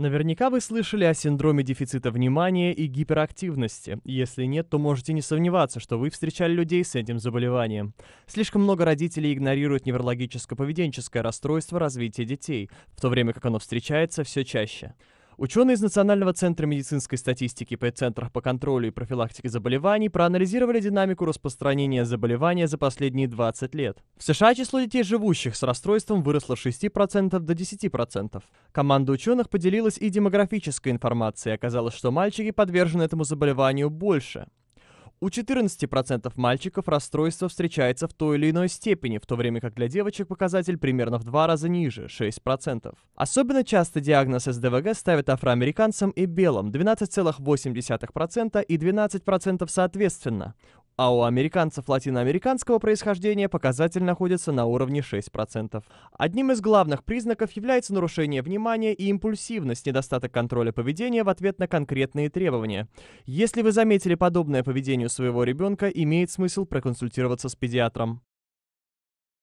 Наверняка вы слышали о синдроме дефицита внимания и гиперактивности. Если нет, то можете не сомневаться, что вы встречали людей с этим заболеванием. Слишком много родителей игнорируют неврологическое поведенческое расстройство развития детей, в то время как оно встречается все чаще. Ученые из Национального центра медицинской статистики при Центрах по контролю и профилактике заболеваний проанализировали динамику распространения заболевания за последние 20 лет. В США число детей, живущих с расстройством, выросло с 6% до 10%. Команда ученых поделилась и демографической информацией. Оказалось, что мальчики подвержены этому заболеванию больше. У 14% мальчиков расстройство встречается в той или иной степени, в то время как для девочек показатель примерно в два раза ниже – 6%. Особенно часто диагноз СДВГ ставят афроамериканцам и белым – 12,8% и 12% соответственно а у американцев латиноамериканского происхождения показатель находится на уровне 6%. Одним из главных признаков является нарушение внимания и импульсивность, недостаток контроля поведения в ответ на конкретные требования. Если вы заметили подобное поведение у своего ребенка, имеет смысл проконсультироваться с педиатром.